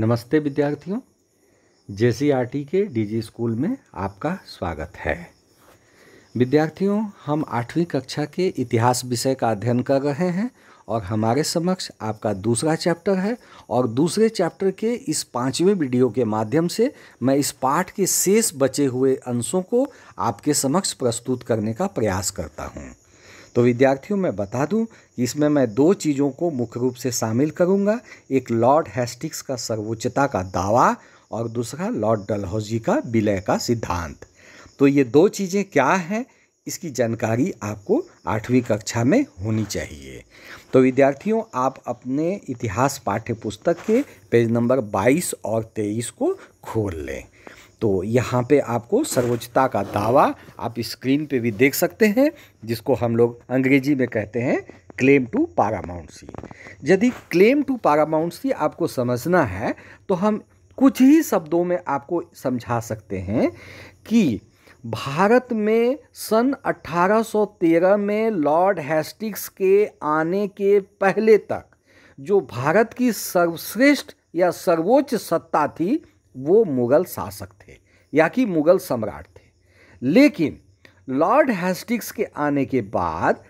नमस्ते विद्यार्थियों जे सी के डीजी स्कूल में आपका स्वागत है विद्यार्थियों हम आठवीं कक्षा के इतिहास विषय का अध्ययन कर रहे हैं और हमारे समक्ष आपका दूसरा चैप्टर है और दूसरे चैप्टर के इस पांचवें वीडियो के माध्यम से मैं इस पाठ के शेष बचे हुए अंशों को आपके समक्ष प्रस्तुत करने का प्रयास करता हूँ तो विद्यार्थियों मैं बता दूं कि इसमें मैं दो चीज़ों को मुख्य रूप से शामिल करूंगा एक लॉर्ड हेस्टिक्स का सर्वोच्चता का दावा और दूसरा लॉर्ड डलहौजी का विलय का सिद्धांत तो ये दो चीज़ें क्या हैं इसकी जानकारी आपको आठवीं कक्षा में होनी चाहिए तो विद्यार्थियों आप अपने इतिहास पाठ्य पुस्तक के पेज नंबर 22 और 23 को खोल लें तो यहाँ पे आपको सर्वोच्चता का दावा आप स्क्रीन पे भी देख सकते हैं जिसको हम लोग अंग्रेजी में कहते हैं क्लेम टू पारामाउंटसी यदि क्लेम टू पारामाउंटसी आपको समझना है तो हम कुछ ही शब्दों में आपको समझा सकते हैं कि भारत में सन 1813 में लॉर्ड हेस्टिक्स के आने के पहले तक जो भारत की सर्वश्रेष्ठ या सर्वोच्च सत्ता थी वो मुग़ल शासक थे या कि मुग़ल सम्राट थे लेकिन लॉर्ड हेस्टिक्स के आने के बाद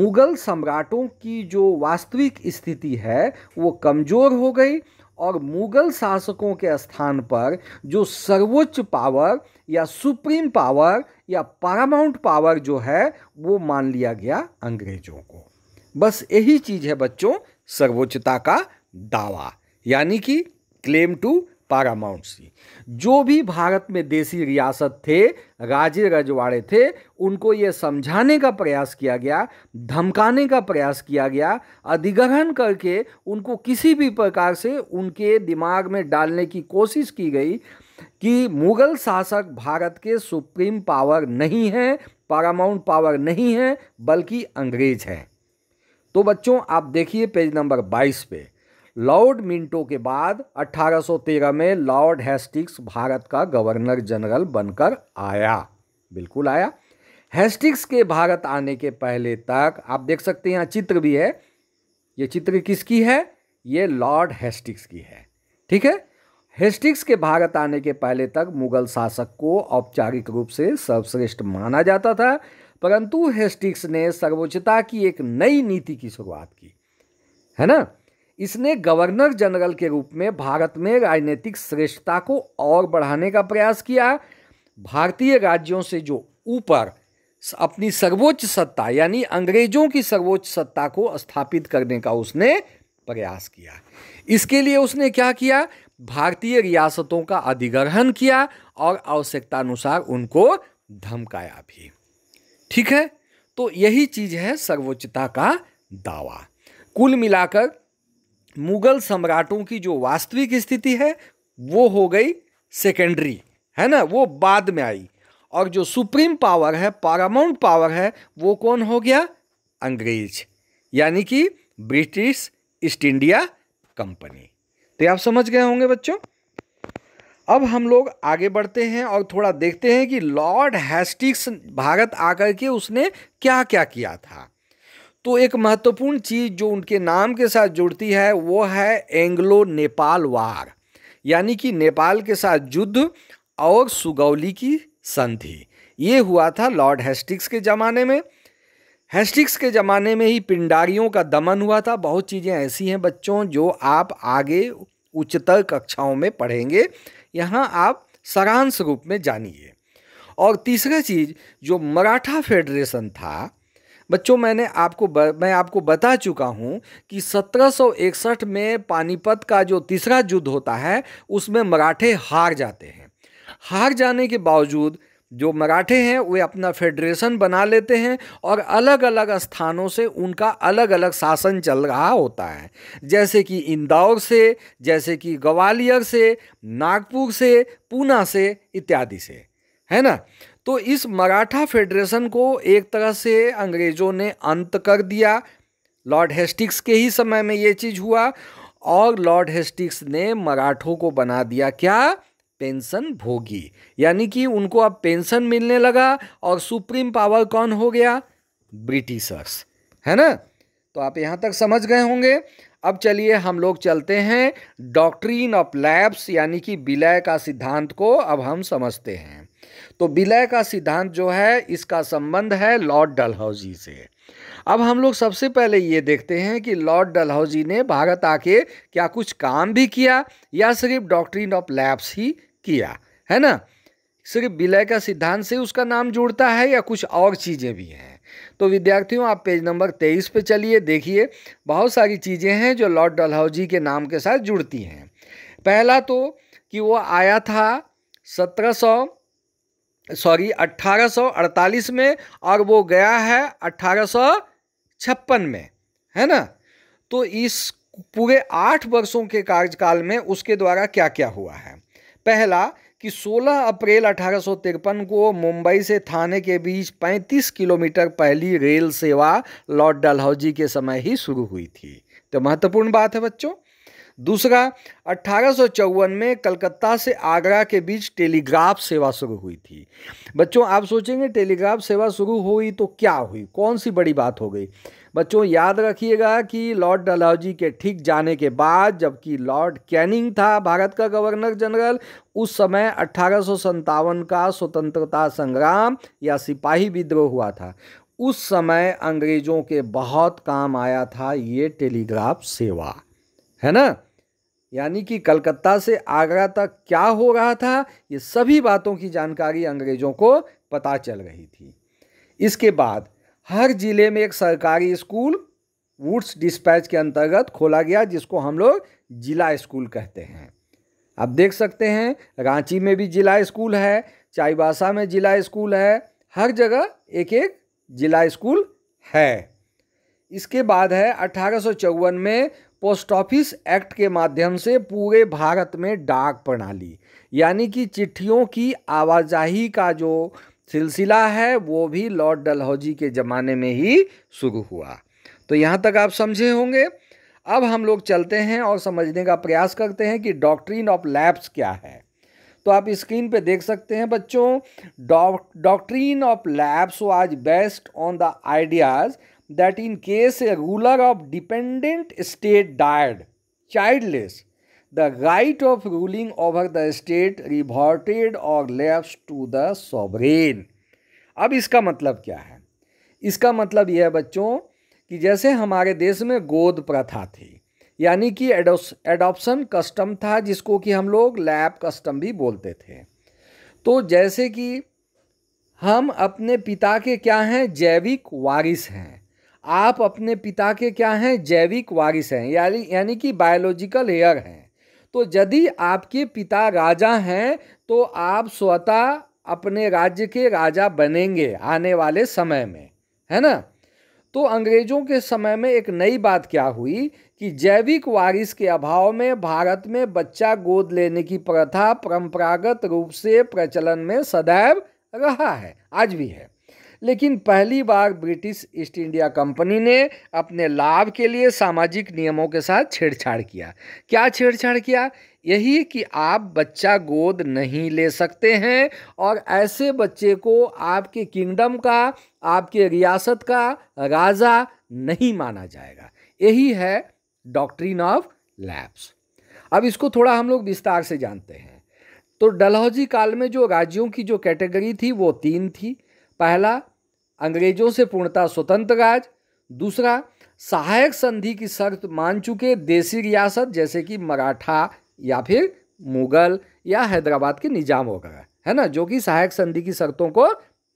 मुग़ल सम्राटों की जो वास्तविक स्थिति है वो कमज़ोर हो गई और मुग़ल शासकों के स्थान पर जो सर्वोच्च पावर या सुप्रीम पावर या पारामाउंट पावर जो है वो मान लिया गया अंग्रेज़ों को बस यही चीज़ है बच्चों सर्वोच्चता का दावा यानी कि क्लेम टू पारामाउंट सी जो भी भारत में देसी रियासत थे राजे रजवाड़े थे उनको ये समझाने का प्रयास किया गया धमकाने का प्रयास किया गया अधिग्रहण करके उनको किसी भी प्रकार से उनके दिमाग में डालने की कोशिश की गई कि मुगल शासक भारत के सुप्रीम पावर नहीं है पारामाउंट पावर नहीं है बल्कि अंग्रेज हैं तो बच्चों आप देखिए पेज नंबर 22 पे लॉर्ड मिंटो के बाद 1813 में लॉर्ड हेस्टिक्स भारत का गवर्नर जनरल बनकर आया बिल्कुल आया हेस्टिक्स के भारत आने के पहले तक आप देख सकते हैं यहाँ चित्र भी है ये चित्र किसकी है ये लॉर्ड हेस्टिक्स की है ठीक है हेस्टिक्स के भारत आने के पहले तक मुगल शासक को औपचारिक रूप से सर्वश्रेष्ठ माना जाता था परंतु हेस्टिक्स ने सर्वोच्चता की एक नई नीति की शुरुआत की है ना इसने गवर्नर जनरल के रूप में भारत में राजनीतिक श्रेष्ठता को और बढ़ाने का प्रयास किया भारतीय राज्यों से जो ऊपर अपनी सर्वोच्च सत्ता यानी अंग्रेजों की सर्वोच्च सत्ता को स्थापित करने का उसने प्रयास किया इसके लिए उसने क्या किया भारतीय रियासतों का अधिग्रहण किया और आवश्यकतानुसार उनको धमकाया भी ठीक है तो यही चीज है सर्वोच्चता का दावा कुल मिलाकर मुगल सम्राटों की जो वास्तविक स्थिति है वो हो गई सेकेंडरी है ना वो बाद में आई और जो सुप्रीम पावर है पारामाउंट पावर है वो कौन हो गया अंग्रेज यानी कि ब्रिटिश ईस्ट इंडिया कंपनी तो आप समझ गए होंगे बच्चों अब हम लोग आगे बढ़ते हैं और थोड़ा देखते हैं कि लॉर्ड हैस्टिक्स भारत आकर के उसने क्या क्या किया था तो एक महत्वपूर्ण चीज़ जो उनके नाम के साथ जुड़ती है वो है एंग्लो नेपाल वार यानी कि नेपाल के साथ युद्ध और सुगौली की संधि ये हुआ था लॉर्ड हेस्टिक्स के ज़माने में हेस्टिक्स के ज़माने में ही पिंडारियों का दमन हुआ था बहुत चीज़ें ऐसी हैं बच्चों जो आप आगे उच्चतर कक्षाओं में पढ़ेंगे यहाँ आप सारांश रूप में जानिए और तीसरा चीज़ जो मराठा फेडरेशन था बच्चों मैंने आपको ब, मैं आपको बता चुका हूँ कि 1761 में पानीपत का जो तीसरा युद्ध होता है उसमें मराठे हार जाते हैं हार जाने के बावजूद जो मराठे हैं वे अपना फेडरेशन बना लेते हैं और अलग अलग स्थानों से उनका अलग अलग शासन चल रहा होता है जैसे कि इंदौर से जैसे कि ग्वालियर से नागपुर से पूना से इत्यादि से है ना तो इस मराठा फेडरेशन को एक तरह से अंग्रेज़ों ने अंत कर दिया लॉर्ड हेस्टिक्स के ही समय में ये चीज़ हुआ और लॉर्ड हेस्टिक्स ने मराठों को बना दिया क्या पेंशन भोगी यानी कि उनको अब पेंशन मिलने लगा और सुप्रीम पावर कौन हो गया ब्रिटिशर्स है ना तो आप यहाँ तक समझ गए होंगे अब चलिए हम लोग चलते हैं डॉक्ट्रीन ऑफ लैब्स यानी कि विलय का सिद्धांत को अब हम समझते हैं तो विलय का सिद्धांत जो है इसका संबंध है लॉर्ड डलहौजी से अब हम लोग सबसे पहले ये देखते हैं कि लॉर्ड डलहौजी ने भारत आके क्या कुछ काम भी किया या सिर्फ डॉक्ट्रिन ऑफ लैब्स ही किया है ना सिर्फ विलय का सिद्धांत से उसका नाम जुड़ता है या कुछ और चीज़ें भी हैं तो विद्यार्थियों आप पेज नंबर तेईस पे चलिए देखिए बहुत सारी चीज़ें हैं जो लॉर्ड डलहौजी के नाम के साथ जुड़ती हैं पहला तो कि वो आया था सत्रह सॉरी 1848 में और वो गया है 1856 में है ना तो इस पूरे आठ वर्षों के कार्यकाल में उसके द्वारा क्या क्या हुआ है पहला कि 16 अप्रैल अठारह को मुंबई से थाने के बीच 35 किलोमीटर पहली रेल सेवा लॉर्ड डलहौजी के समय ही शुरू हुई थी तो महत्वपूर्ण बात है बच्चों दूसरा अट्ठारह में कलकत्ता से आगरा के बीच टेलीग्राफ सेवा शुरू हुई थी बच्चों आप सोचेंगे टेलीग्राफ सेवा शुरू हुई तो क्या हुई कौन सी बड़ी बात हो गई बच्चों याद रखिएगा कि लॉर्ड डलहौजी के ठीक जाने के बाद जबकि लॉर्ड कैनिंग था भारत का गवर्नर जनरल उस समय अट्ठारह का स्वतंत्रता संग्राम या सिपाही विद्रोह हुआ था उस समय अंग्रेज़ों के बहुत काम आया था ये टेलीग्राफ सेवा है ना यानी कि कलकत्ता से आगरा तक क्या हो रहा था ये सभी बातों की जानकारी अंग्रेज़ों को पता चल रही थी इसके बाद हर ज़िले में एक सरकारी स्कूल वुड्स डिस्पैच के अंतर्गत खोला गया जिसको हम लोग जिला स्कूल कहते हैं आप देख सकते हैं रांची में भी जिला स्कूल है चाईबासा में जिला स्कूल है हर जगह एक एक जिला स्कूल है इसके बाद है अठारह में पोस्ट ऑफिस एक्ट के माध्यम से पूरे भारत में डाक प्रणाली यानी कि चिट्ठियों की आवाजाही का जो सिलसिला है वो भी लॉर्ड डलहौजी के ज़माने में ही शुरू हुआ तो यहाँ तक आप समझे होंगे अब हम लोग चलते हैं और समझने का प्रयास करते हैं कि डॉक्ट्रिन ऑफ लैब्स क्या है तो आप स्क्रीन पे देख सकते हैं बच्चों doctrine of lapse was based on the ideas that in case a ruler of dependent state died childless, the right of ruling over the state reverted or lapsed to the sovereign. अब इसका मतलब क्या है इसका मतलब यह है बच्चों कि जैसे हमारे देश में गोद प्रथा थी यानी कि एडॉप्शन कस्टम था जिसको कि हम लोग लैब कस्टम भी बोलते थे तो जैसे कि हम अपने पिता के क्या हैं जैविक वारिस हैं आप अपने पिता के क्या हैं जैविक वारिस हैं यानी यानी कि बायोलॉजिकल हेयर हैं तो यदि आपके पिता राजा हैं तो आप स्वतः अपने राज्य के राजा बनेंगे आने वाले समय में है ना तो अंग्रेजों के समय में एक नई बात क्या हुई कि जैविक वारिस के अभाव में भारत में बच्चा गोद लेने की प्रथा परंपरागत रूप से प्रचलन में सदैव रहा है आज भी है लेकिन पहली बार ब्रिटिश ईस्ट इंडिया कंपनी ने अपने लाभ के लिए सामाजिक नियमों के साथ छेड़छाड़ किया क्या छेड़छाड़ किया यही कि आप बच्चा गोद नहीं ले सकते हैं और ऐसे बच्चे को आपके किंगडम का आपके रियासत का राजा नहीं माना जाएगा यही है डॉक्ट्रिन ऑफ लैब्स अब इसको थोड़ा हम लोग विस्तार से जानते हैं तो डलहौजी काल में जो राज्यों की जो कैटेगरी थी वो तीन थी पहला अंग्रेजों से पूर्णतः स्वतंत्र राज दूसरा सहायक संधि की शर्त मान चुके देसी रियासत जैसे कि मराठा या फिर मुगल या हैदराबाद के निजाम वगैरह है ना जो कि सहायक संधि की शर्तों को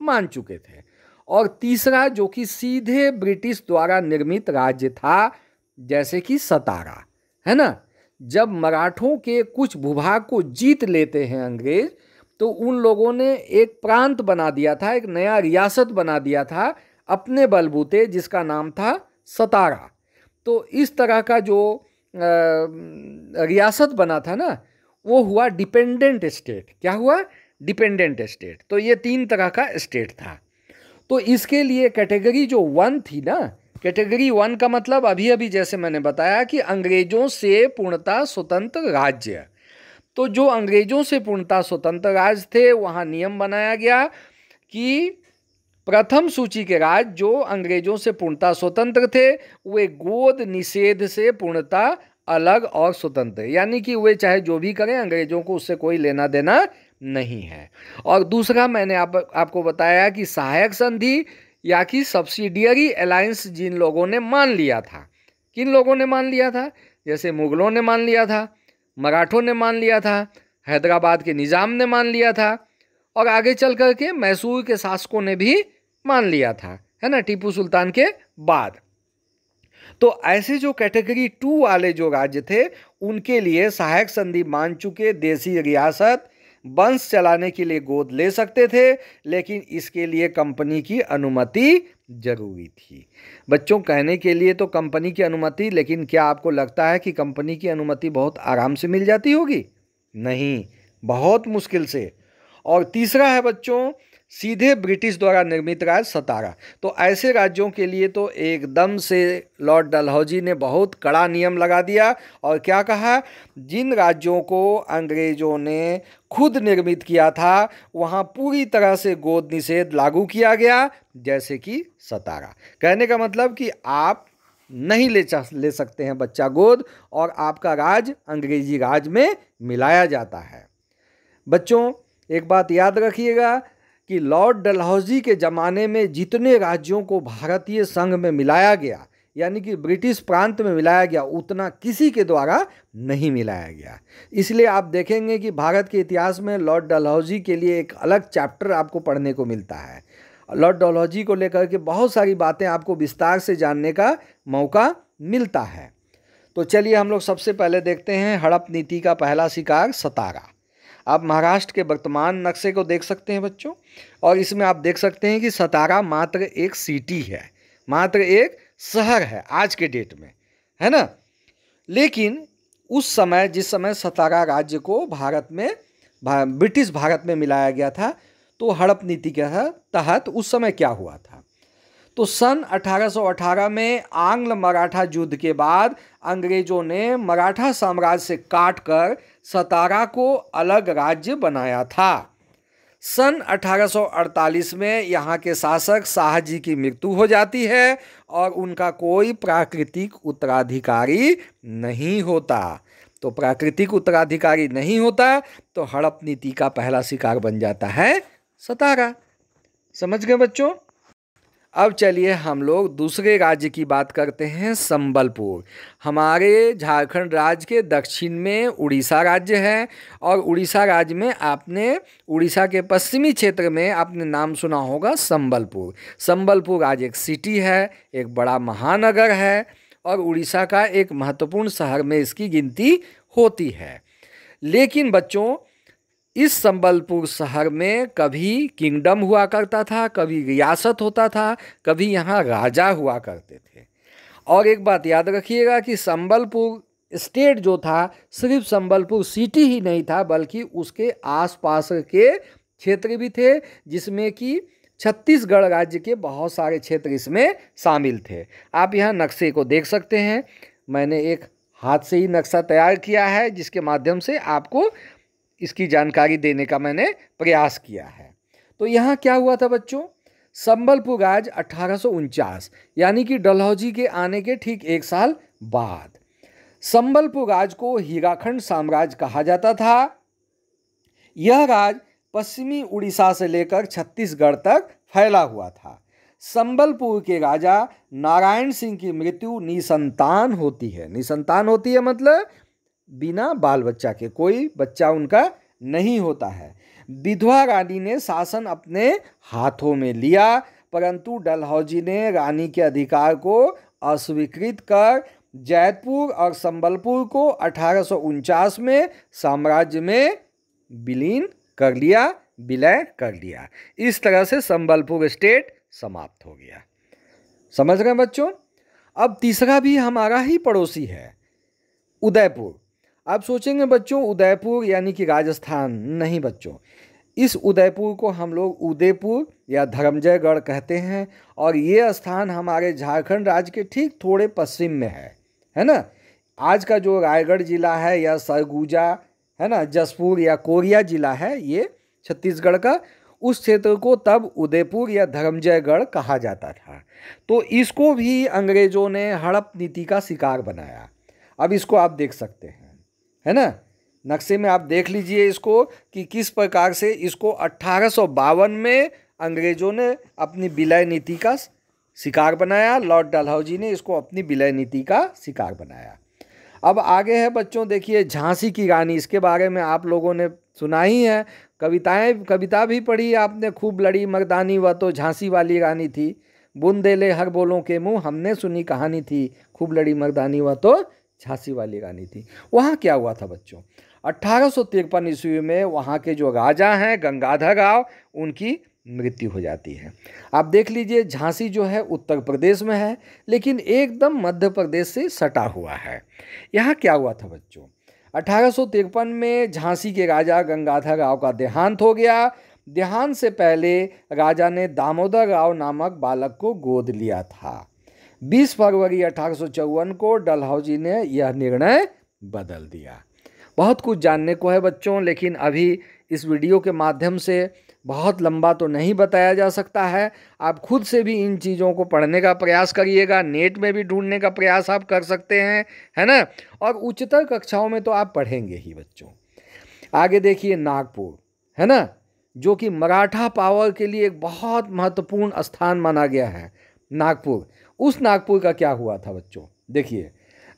मान चुके थे और तीसरा जो कि सीधे ब्रिटिश द्वारा निर्मित राज्य था जैसे कि सतारा है ना जब मराठों के कुछ भूभाग को जीत लेते हैं अंग्रेज तो उन लोगों ने एक प्रांत बना दिया था एक नया रियासत बना दिया था अपने बलबूते जिसका नाम था सतारा तो इस तरह का जो आ, रियासत बना था ना वो हुआ डिपेंडेंट स्टेट क्या हुआ डिपेंडेंट स्टेट तो ये तीन तरह का स्टेट था तो इसके लिए कैटेगरी जो वन थी ना कैटेगरी वन का मतलब अभी अभी जैसे मैंने बताया कि अंग्रेजों से पूर्णतः स्वतंत्र राज्य तो जो अंग्रेजों से पूर्णतः स्वतंत्र राज्य थे वहाँ नियम बनाया गया कि प्रथम सूची के राज्य जो अंग्रेजों से पूर्णतः स्वतंत्र थे वे गोद निषेध से पूर्णतः अलग और स्वतंत्र यानी कि वे चाहे जो भी करें अंग्रेजों को उससे कोई लेना देना नहीं है और दूसरा मैंने आप आपको बताया कि सहायक संधि या कि सब्सिडियरी अलायंस जिन लोगों ने मान लिया था किन लोगों ने मान लिया था जैसे मुगलों ने मान लिया था मराठों ने मान लिया था हैदराबाद के निज़ाम ने मान लिया था और आगे चल कर के मैसूर के शासकों ने भी मान लिया था है ना टीपू सुल्तान के बाद तो ऐसे जो कैटेगरी टू वाले जो राज्य थे उनके लिए सहायक संधि मान चुके देसी रियासत वंश चलाने के लिए गोद ले सकते थे लेकिन इसके लिए कंपनी की अनुमति जरूरी थी बच्चों कहने के लिए तो कंपनी की अनुमति लेकिन क्या आपको लगता है कि कंपनी की अनुमति बहुत आराम से मिल जाती होगी नहीं बहुत मुश्किल से और तीसरा है बच्चों सीधे ब्रिटिश द्वारा निर्मित राज्य सतारा तो ऐसे राज्यों के लिए तो एकदम से लॉर्ड डलहौजी ने बहुत कड़ा नियम लगा दिया और क्या कहा जिन राज्यों को अंग्रेज़ों ने खुद निर्मित किया था वहाँ पूरी तरह से गोद निषेध लागू किया गया जैसे कि सतारा कहने का मतलब कि आप नहीं ले ले सकते हैं बच्चा गोद और आपका राज अंग्रेजी राज में मिलाया जाता है बच्चों एक बात याद रखिएगा कि लॉर्ड डलहौजी के ज़माने में जितने राज्यों को भारतीय संघ में मिलाया गया यानी कि ब्रिटिश प्रांत में मिलाया गया उतना किसी के द्वारा नहीं मिलाया गया इसलिए आप देखेंगे कि भारत के इतिहास में लॉर्ड डलहौजी के लिए एक अलग चैप्टर आपको पढ़ने को मिलता है लॉर्ड डलहौजी को लेकर के बहुत सारी बातें आपको विस्तार से जानने का मौका मिलता है तो चलिए हम लोग सबसे पहले देखते हैं हड़प नीति का पहला शिकार सतारा आप महाराष्ट्र के वर्तमान नक्शे को देख सकते हैं बच्चों और इसमें आप देख सकते हैं कि सतारा मात्र एक सिटी है मात्र एक शहर है आज के डेट में है ना लेकिन उस समय जिस समय सतारा राज्य को भारत में भा, ब्रिटिश भारत में मिलाया गया था तो हड़प नीति के तहत उस समय क्या हुआ था तो सन 1818 में आंग्ल मराठा युद्ध के बाद अंग्रेजों ने मराठा साम्राज्य से काट कर सतारा को अलग राज्य बनाया था सन 1848 में यहाँ के शासक शाहजी की मृत्यु हो जाती है और उनका कोई प्राकृतिक उत्तराधिकारी नहीं होता तो प्राकृतिक उत्तराधिकारी नहीं होता तो हड़प नीति का पहला शिकार बन जाता है सतारा समझ गए बच्चों अब चलिए हम लोग दूसरे राज्य की बात करते हैं संबलपुर हमारे झारखंड राज्य के दक्षिण में उड़ीसा राज्य है और उड़ीसा राज्य में आपने उड़ीसा के पश्चिमी क्षेत्र में आपने नाम सुना होगा संबलपुर संबलपुर आज एक सिटी है एक बड़ा महानगर है और उड़ीसा का एक महत्वपूर्ण शहर में इसकी गिनती होती है लेकिन बच्चों इस संबलपुर शहर में कभी किंगडम हुआ करता था कभी रियासत होता था कभी यहाँ राजा हुआ करते थे और एक बात याद रखिएगा कि संबलपुर स्टेट जो था सिर्फ संबलपुर सिटी ही नहीं था बल्कि उसके आसपास के क्षेत्र भी थे जिसमें कि छत्तीसगढ़ राज्य के बहुत सारे क्षेत्र इसमें शामिल थे आप यहाँ नक्शे को देख सकते हैं मैंने एक हाथ से ही नक्शा तैयार किया है जिसके माध्यम से आपको इसकी जानकारी देने का मैंने प्रयास किया है तो यहाँ क्या हुआ था बच्चों संबलपुर राज अठारह यानी कि डलहौजी के आने के ठीक एक साल बाद संबलपुर राज को हीराखंड साम्राज्य कहा जाता था यह राज पश्चिमी उड़ीसा से लेकर छत्तीसगढ़ तक फैला हुआ था संबलपुर के राजा नारायण सिंह की मृत्यु निसंतान होती है निसंतान होती है मतलब बिना बाल बच्चा के कोई बच्चा उनका नहीं होता है विधवा रानी ने शासन अपने हाथों में लिया परंतु डलहौजी ने रानी के अधिकार को अस्वीकृत कर जैतपुर और संबलपुर को अठारह में साम्राज्य में विलीन कर लिया विलय कर लिया इस तरह से संबलपुर स्टेट समाप्त हो गया समझ रहे हैं बच्चों अब तीसरा भी हमारा ही पड़ोसी है उदयपुर आप सोचेंगे बच्चों उदयपुर यानी कि राजस्थान नहीं बच्चों इस उदयपुर को हम लोग उदयपुर या धर्मजयगढ़ कहते हैं और ये स्थान हमारे झारखंड राज्य के ठीक थोड़े पश्चिम में है है ना आज का जो रायगढ़ जिला है या सरगुजा है ना जसपुर या कोरिया जिला है ये छत्तीसगढ़ का उस क्षेत्र को तब उदयपुर या धर्मजयगढ़ कहा जाता था तो इसको भी अंग्रेज़ों ने हड़प नीति का शिकार बनाया अब इसको आप देख सकते हैं है ना नक्शे में आप देख लीजिए इसको कि किस प्रकार से इसको अट्ठारह में अंग्रेजों ने अपनी विलय नीति का शिकार बनाया लॉर्ड डलहौजी ने इसको अपनी विलय नीति का शिकार बनाया अब आगे है बच्चों देखिए झांसी की रानी इसके बारे में आप लोगों ने सुना ही है कविताएं कविता भी पढ़ी आपने खूब लड़ी मर्दानी व तो झांसी वाली रानी थी बुन दे हर बोलों के मुंह हमने सुनी कहानी थी खूब लड़ी मर्दानी व तो झांसी वाली रानी थी वहाँ क्या हुआ था बच्चों अट्ठारह सौ तिरपन ईस्वी में वहाँ के जो राजा हैं गंगाधर राव उनकी मृत्यु हो जाती है आप देख लीजिए झांसी जो है उत्तर प्रदेश में है लेकिन एकदम मध्य प्रदेश से सटा हुआ है यहाँ क्या हुआ था बच्चों अठारह में झांसी के राजा गंगाधर राव का देहांत हो गया देहांत से पहले राजा ने दामोदर राव नामक बालक को गोद लिया था 20 फरवरी अठारह को डलहौजी ने यह निर्णय बदल दिया बहुत कुछ जानने को है बच्चों लेकिन अभी इस वीडियो के माध्यम से बहुत लंबा तो नहीं बताया जा सकता है आप खुद से भी इन चीज़ों को पढ़ने का प्रयास करिएगा नेट में भी ढूंढने का प्रयास आप कर सकते हैं है ना और उच्चतर कक्षाओं में तो आप पढ़ेंगे ही बच्चों आगे देखिए नागपुर है ना जो कि मराठा पावर के लिए एक बहुत महत्वपूर्ण स्थान माना गया है नागपुर उस नागपुर का क्या हुआ था बच्चों देखिए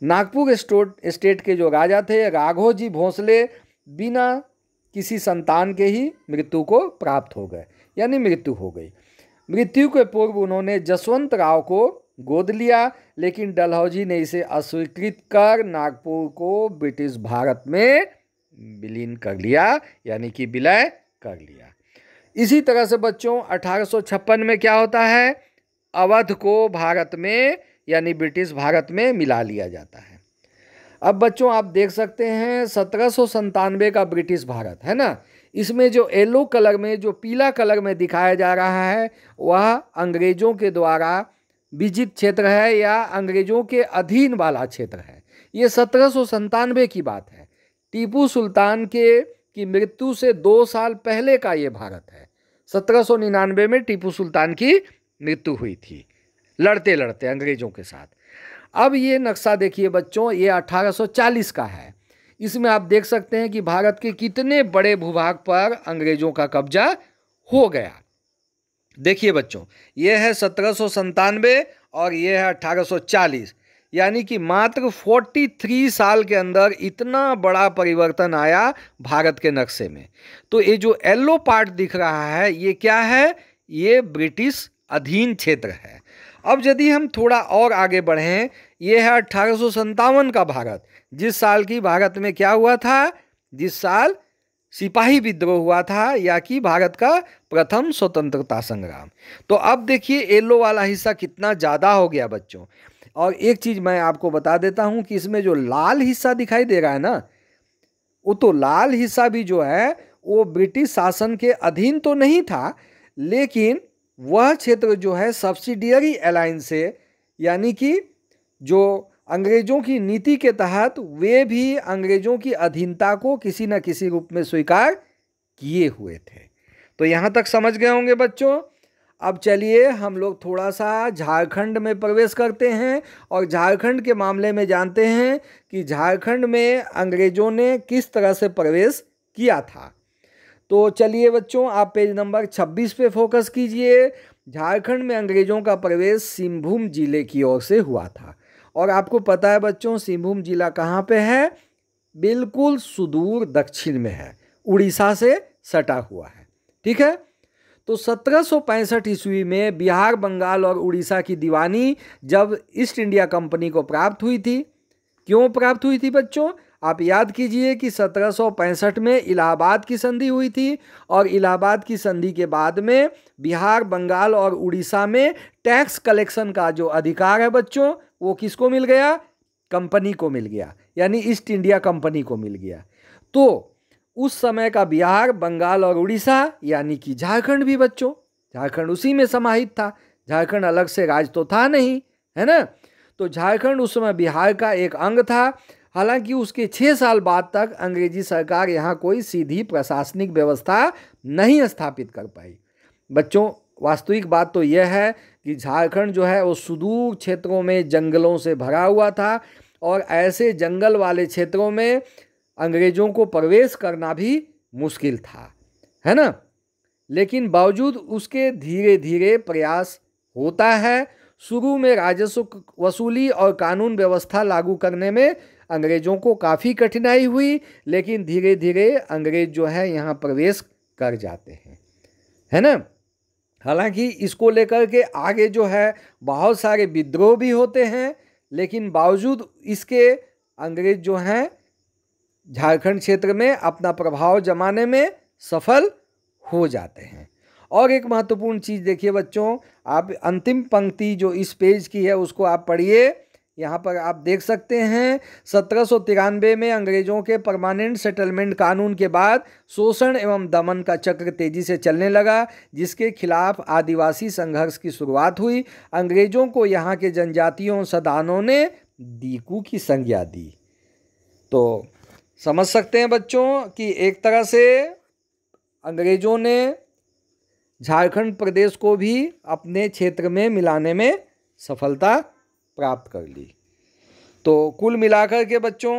नागपुर स्टोट स्टेट के जो राजा थे राघो जी भोंसले बिना किसी संतान के ही मृत्यु को प्राप्त हो गए यानी मृत्यु हो गई मृत्यु के पूर्व उन्होंने जसवंत राव को गोद लिया लेकिन डलहौजी ने इसे अस्वीकृत कर नागपुर को ब्रिटिश भारत में विलीन कर लिया यानी कि विलय कर लिया इसी तरह से बच्चों अठारह में क्या होता है अवध को भारत में यानी ब्रिटिश भारत में मिला लिया जाता है अब बच्चों आप देख सकते हैं सत्रह सौ का ब्रिटिश भारत है ना इसमें जो येलो कलर में जो पीला कलर में दिखाया जा रहा है वह अंग्रेजों के द्वारा विजित क्षेत्र है या अंग्रेजों के अधीन वाला क्षेत्र है ये सत्रह की बात है टीपू सुल्तान के की मृत्यु से दो साल पहले का ये भारत है सत्रह में टीपू सुल्तान की मृत्यु हुई थी लड़ते लड़ते अंग्रेज़ों के साथ अब ये नक्शा देखिए बच्चों ये 1840 का है इसमें आप देख सकते हैं कि भारत के कितने बड़े भूभाग पर अंग्रेज़ों का कब्जा हो गया देखिए बच्चों ये है सत्रह और ये है अट्ठारह यानी कि मात्र 43 साल के अंदर इतना बड़ा परिवर्तन आया भारत के नक्शे में तो ये जो येलो पार्ट दिख रहा है ये क्या है ये ब्रिटिश अधीन क्षेत्र है अब यदि हम थोड़ा और आगे बढ़ें ये है अट्ठारह का भारत जिस साल की भारत में क्या हुआ था जिस साल सिपाही विद्रोह हुआ था या कि भारत का प्रथम स्वतंत्रता संग्राम तो अब देखिए येलो वाला हिस्सा कितना ज़्यादा हो गया बच्चों और एक चीज़ मैं आपको बता देता हूँ कि इसमें जो लाल हिस्सा दिखाई दे रहा है ना वो तो लाल हिस्सा भी जो है वो ब्रिटिश शासन के अधीन तो नहीं था लेकिन वह क्षेत्र जो है सब्सिडियरी अलाइंस से यानी कि जो अंग्रेजों की नीति के तहत वे भी अंग्रेजों की अधीनता को किसी न किसी रूप में स्वीकार किए हुए थे तो यहाँ तक समझ गए होंगे बच्चों अब चलिए हम लोग थोड़ा सा झारखंड में प्रवेश करते हैं और झारखंड के मामले में जानते हैं कि झारखंड में अंग्रेज़ों ने किस तरह से प्रवेश किया था तो चलिए बच्चों आप पेज नंबर 26 पे फोकस कीजिए झारखंड में अंग्रेज़ों का प्रवेश सिंहभूम जिले की ओर से हुआ था और आपको पता है बच्चों सिंहभूम जिला कहाँ पे है बिल्कुल सुदूर दक्षिण में है उड़ीसा से सटा हुआ है ठीक है तो सत्रह ईस्वी में बिहार बंगाल और उड़ीसा की दीवानी जब ईस्ट इंडिया कंपनी को प्राप्त हुई थी क्यों प्राप्त हुई थी बच्चों आप याद कीजिए कि 1765 में इलाहाबाद की संधि हुई थी और इलाहाबाद की संधि के बाद में बिहार बंगाल और उड़ीसा में टैक्स कलेक्शन का जो अधिकार है बच्चों वो किसको मिल गया कंपनी को मिल गया यानी ईस्ट इंडिया कंपनी को मिल गया तो उस समय का बिहार बंगाल और उड़ीसा यानी कि झारखंड भी बच्चों झारखंड उसी में समाहित था झारखंड अलग से राज तो था नहीं है ना तो झारखंड उस समय बिहार का एक अंग था हालांकि उसके छः साल बाद तक अंग्रेजी सरकार यहाँ कोई सीधी प्रशासनिक व्यवस्था नहीं स्थापित कर पाई बच्चों वास्तविक बात तो यह है कि झारखंड जो है वो सुदूर क्षेत्रों में जंगलों से भरा हुआ था और ऐसे जंगल वाले क्षेत्रों में अंग्रेज़ों को प्रवेश करना भी मुश्किल था है ना लेकिन बावजूद उसके धीरे धीरे प्रयास होता है शुरू में राजस्व वसूली और कानून व्यवस्था लागू करने में अंग्रेज़ों को काफ़ी कठिनाई हुई लेकिन धीरे धीरे अंग्रेज़ जो है यहाँ प्रवेश कर जाते हैं है ना हालांकि इसको लेकर के आगे जो है बहुत सारे विद्रोह भी होते हैं लेकिन बावजूद इसके अंग्रेज जो हैं झारखंड क्षेत्र में अपना प्रभाव जमाने में सफल हो जाते हैं और एक महत्वपूर्ण चीज़ देखिए बच्चों आप अंतिम पंक्ति जो इस पेज की है उसको आप पढ़िए यहाँ पर आप देख सकते हैं सत्रह में अंग्रेज़ों के परमानेंट सेटलमेंट कानून के बाद शोषण एवं दमन का चक्र तेजी से चलने लगा जिसके खिलाफ आदिवासी संघर्ष की शुरुआत हुई अंग्रेज़ों को यहाँ के जनजातियों सदानों ने दीकू की संज्ञा दी तो समझ सकते हैं बच्चों कि एक तरह से अंग्रेज़ों ने झारखंड प्रदेश को भी अपने क्षेत्र में मिलाने में सफलता प्राप्त कर ली तो कुल मिलाकर के बच्चों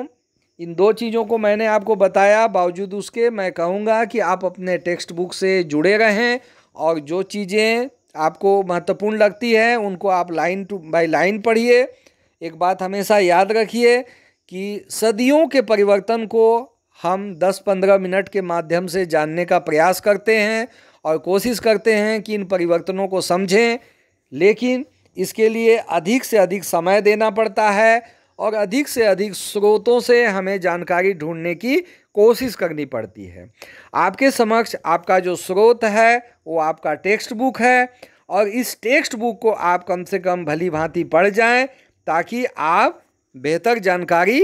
इन दो चीज़ों को मैंने आपको बताया बावजूद उसके मैं कहूँगा कि आप अपने टेक्स्ट बुक से जुड़े रहें और जो चीज़ें आपको महत्वपूर्ण लगती है उनको आप लाइन टू बाय लाइन पढ़िए एक बात हमेशा याद रखिए कि सदियों के परिवर्तन को हम 10-15 मिनट के माध्यम से जानने का प्रयास करते हैं और कोशिश करते हैं कि इन परिवर्तनों को समझें लेकिन इसके लिए अधिक से अधिक समय देना पड़ता है और अधिक से अधिक स्रोतों से हमें जानकारी ढूंढने की कोशिश करनी पड़ती है आपके समक्ष आपका जो स्रोत है वो आपका टेक्स्ट बुक है और इस टेक्स्ट बुक को आप कम से कम भली भांति पढ़ जाएं ताकि आप बेहतर जानकारी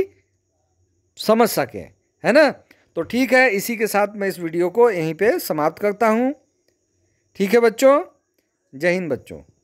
समझ सकें है ना तो ठीक है इसी के साथ मैं इस वीडियो को यहीं पे समाप्त करता हूँ ठीक है बच्चों जय हिंद बच्चों